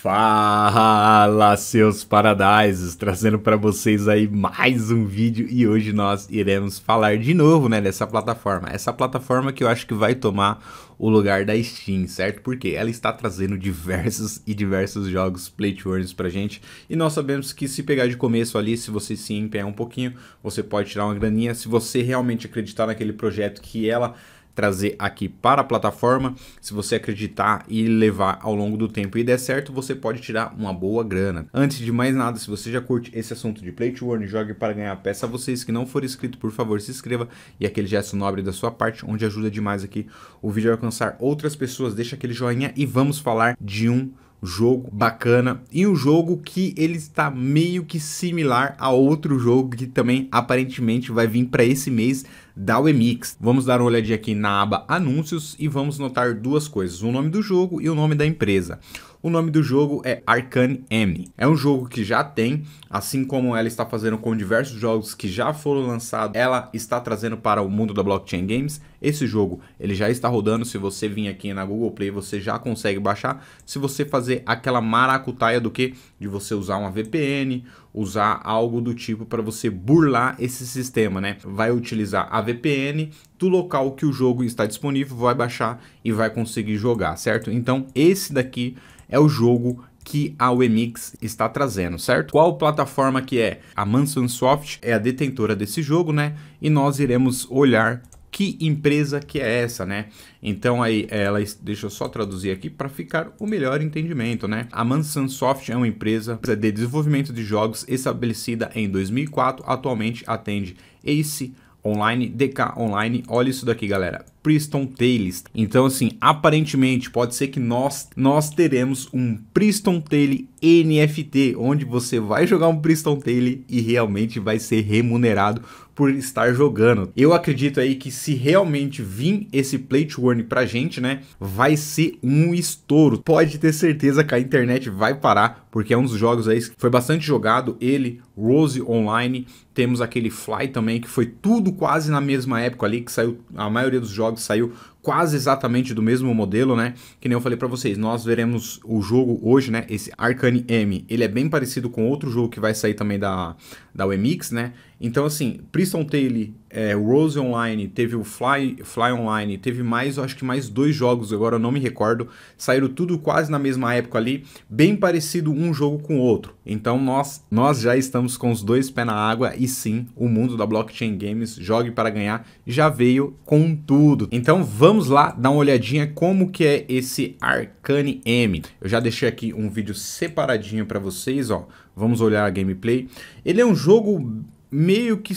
Fala, seus paradisos, trazendo para vocês aí mais um vídeo e hoje nós iremos falar de novo, né, dessa plataforma. Essa plataforma que eu acho que vai tomar o lugar da Steam, certo? Porque ela está trazendo diversos e diversos jogos play to earn pra gente e nós sabemos que se pegar de começo ali, se você se empenhar um pouquinho, você pode tirar uma graninha, se você realmente acreditar naquele projeto que ela trazer aqui para a plataforma. Se você acreditar e levar ao longo do tempo e der certo, você pode tirar uma boa grana. Antes de mais nada, se você já curte esse assunto de play to earn, jogue para ganhar peça, vocês que não forem inscritos, por favor, se inscreva e aquele gesto nobre da sua parte, onde ajuda demais aqui o vídeo a alcançar outras pessoas. Deixa aquele joinha e vamos falar de um jogo bacana e um jogo que ele está meio que similar a outro jogo que também aparentemente vai vir para esse mês da Wemix. Vamos dar uma olhadinha aqui na aba anúncios e vamos notar duas coisas, o nome do jogo e o nome da empresa. O nome do jogo é Arcane M. É um jogo que já tem, assim como ela está fazendo com diversos jogos que já foram lançados, ela está trazendo para o mundo da blockchain games. Esse jogo, ele já está rodando, se você vir aqui na Google Play, você já consegue baixar. Se você fazer aquela maracutaia do que de você usar uma VPN, usar algo do tipo para você burlar esse sistema, né? Vai utilizar a VPN do local que o jogo está disponível, vai baixar e vai conseguir jogar, certo? Então, esse daqui é o jogo que a Wemix está trazendo, certo? Qual plataforma que é? A Manson Soft é a detentora desse jogo, né? E nós iremos olhar que empresa que é essa, né? Então aí ela deixa eu só traduzir aqui para ficar o melhor entendimento, né? A Manson Soft é uma empresa de desenvolvimento de jogos estabelecida em 2004, atualmente atende Ace Online, DK Online. Olha isso daqui, galera. Preston Taylor. Então, assim, aparentemente pode ser que nós, nós teremos um Preston Taylor NFT, onde você vai jogar um Preston Taylor e realmente vai ser remunerado por estar jogando. Eu acredito aí que se realmente vir esse play to earn pra gente, né, vai ser um estouro. Pode ter certeza que a internet vai parar, porque é um dos jogos aí que foi bastante jogado, ele, Rose Online, temos aquele Fly também, que foi tudo quase na mesma época ali, que saiu a maioria dos jogos logo saiu quase exatamente do mesmo modelo, né? Que nem eu falei para vocês, nós veremos o jogo hoje, né? Esse Arcane M, ele é bem parecido com outro jogo que vai sair também da, da Wemix, né? Então, assim, Priston Tale, é, Rose Online, teve o Fly, Fly Online, teve mais, eu acho que mais dois jogos, agora eu não me recordo. Saíram tudo quase na mesma época ali, bem parecido um jogo com o outro. Então, nós, nós já estamos com os dois pés na água e sim, o mundo da blockchain games, jogue para ganhar, já veio com tudo. Então, vamos Vamos lá dar uma olhadinha como que é esse Arcane M. Eu já deixei aqui um vídeo separadinho para vocês, ó. Vamos olhar a gameplay. Ele é um jogo meio que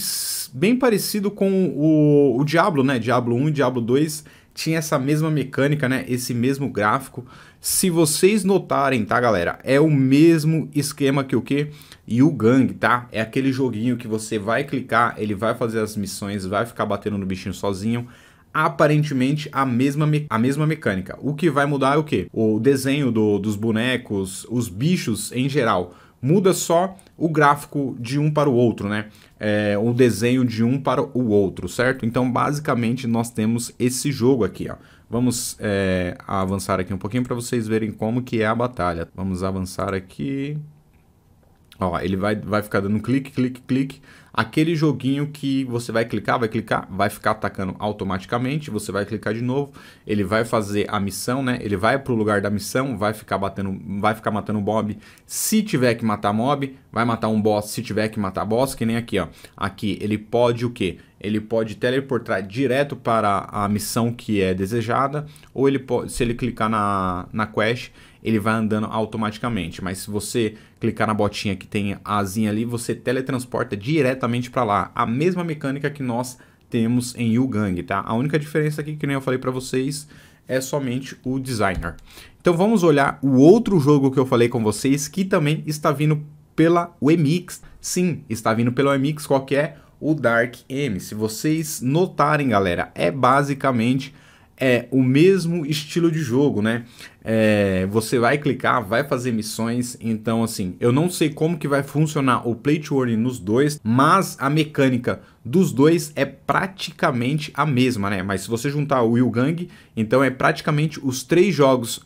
bem parecido com o, o Diablo, né? Diablo 1 e Diablo 2 tinha essa mesma mecânica, né? Esse mesmo gráfico. Se vocês notarem, tá, galera? É o mesmo esquema que o que? E o Gang, tá? É aquele joguinho que você vai clicar, ele vai fazer as missões, vai ficar batendo no bichinho sozinho aparentemente a mesma, a mesma mecânica. O que vai mudar é o quê? O desenho do, dos bonecos, os bichos em geral. Muda só o gráfico de um para o outro, né? É, o desenho de um para o outro, certo? Então, basicamente, nós temos esse jogo aqui, ó. Vamos é, avançar aqui um pouquinho para vocês verem como que é a batalha. Vamos avançar aqui. Ó, ele vai, vai ficar dando clique, clique, clique. Aquele joguinho que você vai clicar, vai clicar, vai ficar atacando automaticamente. Você vai clicar de novo. Ele vai fazer a missão, né? Ele vai pro lugar da missão, vai ficar batendo, vai ficar matando mob. Se tiver que matar mob, vai matar um boss. Se tiver que matar boss, que nem aqui, ó. Aqui ele pode o quê? Ele pode teleportar direto para a missão que é desejada, ou ele pode, se ele clicar na, na quest, ele vai andando automaticamente. Mas se você clicar na botinha que tem a asinha ali, você teletransporta diretamente para lá. A mesma mecânica que nós temos em Yugang, tá? A única diferença aqui, que nem eu falei para vocês, é somente o designer. Então vamos olhar o outro jogo que eu falei com vocês, que também está vindo pela Wemix. Sim, está vindo pela Wemix, qual que é? O Dark M. Se vocês notarem, galera, é basicamente é o mesmo estilo de jogo, né? É, você vai clicar, vai fazer missões, então assim, eu não sei como que vai funcionar o play to earn nos dois, mas a mecânica dos dois é praticamente a mesma, né? Mas se você juntar o Will Gang, então é praticamente os três jogos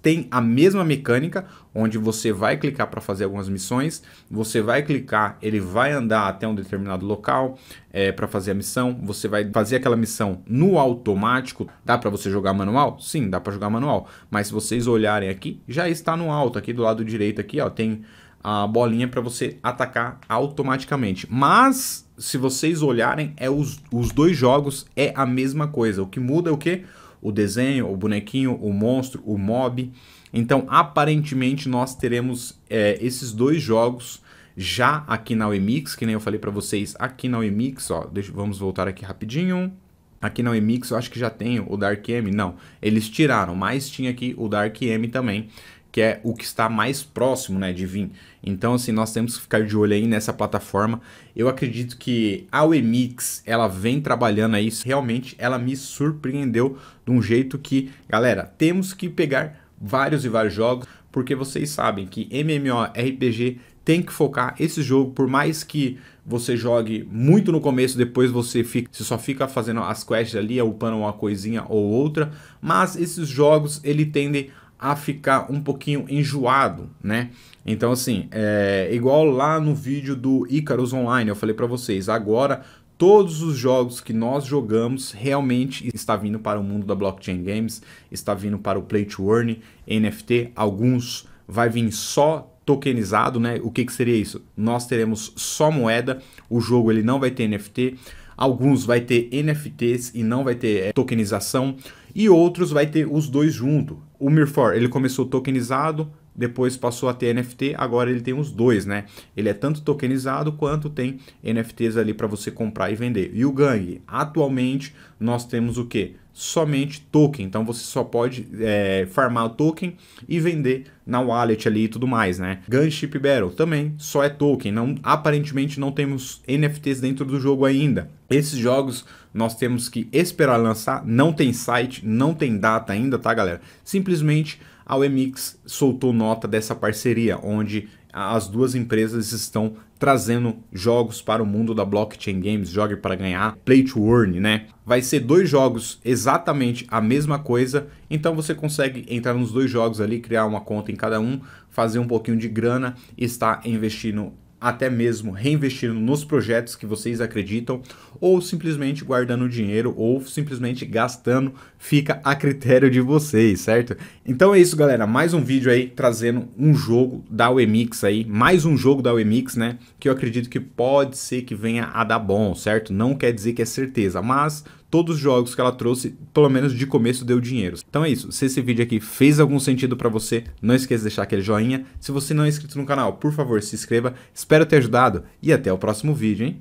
têm a mesma mecânica, onde você vai clicar para fazer algumas missões, você vai clicar, ele vai andar até um determinado local é, para fazer a missão, você vai fazer aquela missão no automático, dá para você jogar manual? Sim, dá para jogar manual, mas se vocês olharem aqui, já está no alto, aqui do lado direito aqui, ó, tem a bolinha para você atacar automaticamente. Mas se vocês olharem, é os, os dois jogos é a mesma coisa. O que muda é o que? O desenho, o bonequinho, o monstro, o mob. Então, aparentemente, nós teremos é, esses dois jogos já aqui na UEMIX, que nem eu falei para vocês, aqui na UEMIX, ó, deixa, vamos voltar aqui rapidinho. Aqui na UEMIX eu acho que já tem o Dark M, não, eles tiraram, mas tinha aqui o Dark M também, que é o que está mais próximo, né, de vir. Então, assim, nós temos que ficar de olho aí nessa plataforma. Eu acredito que a UEMIX, ela vem trabalhando aí, realmente ela me surpreendeu de um jeito que, galera, temos que pegar vários e vários jogos, porque vocês sabem que MMORPG tem que focar esse jogo, por mais que você jogue muito no começo, depois você, fica, você só fica fazendo as quests ali, upando uma coisinha ou outra, mas esses jogos ele tendem a ficar um pouquinho enjoado, né? Então assim, é igual lá no vídeo do Icarus Online, eu falei para vocês, agora todos os jogos que nós jogamos realmente está vindo para o mundo da blockchain games, está vindo para o play to earn, NFT, alguns vai vir só tokenizado, né? O que, que seria isso? Nós teremos só moeda, o jogo ele não vai ter NFT, alguns vai ter NFTs e não vai ter é, tokenização e outros vai ter os dois junto. O Mirfor, ele começou tokenizado, depois passou a ter NFT, agora ele tem os dois, né? Ele é tanto tokenizado quanto tem NFTs ali para você comprar e vender. E o Gang, atualmente nós temos o que? Somente token, então você só pode é, farmar o token e vender na wallet ali e tudo mais, né? Gunship Battle também só é token, não, aparentemente não temos NFTs dentro do jogo ainda. Esses jogos nós temos que esperar lançar, não tem site, não tem data ainda, tá galera? Simplesmente a UEMIX soltou nota dessa parceria, onde as duas empresas estão trazendo jogos para o mundo da blockchain games, jogue para ganhar, play to earn, né? Vai ser dois jogos exatamente a mesma coisa, então você consegue entrar nos dois jogos ali, criar uma conta em cada um, fazer um pouquinho de grana e estar investindo até mesmo reinvestindo nos projetos que vocês acreditam, ou simplesmente guardando dinheiro, ou simplesmente gastando, fica a critério de vocês, certo? Então é isso, galera. Mais um vídeo aí trazendo um jogo da UEMix aí, mais um jogo da UEMix, né? Que eu acredito que pode ser que venha a dar bom, certo? Não quer dizer que é certeza, mas todos os jogos que ela trouxe, pelo menos de começo, deu dinheiro. Então é isso. Se esse vídeo aqui fez algum sentido para você, não esqueça de deixar aquele joinha. Se você não é inscrito no canal, por favor, se inscreva. Espero ter ajudado e até o próximo vídeo, hein?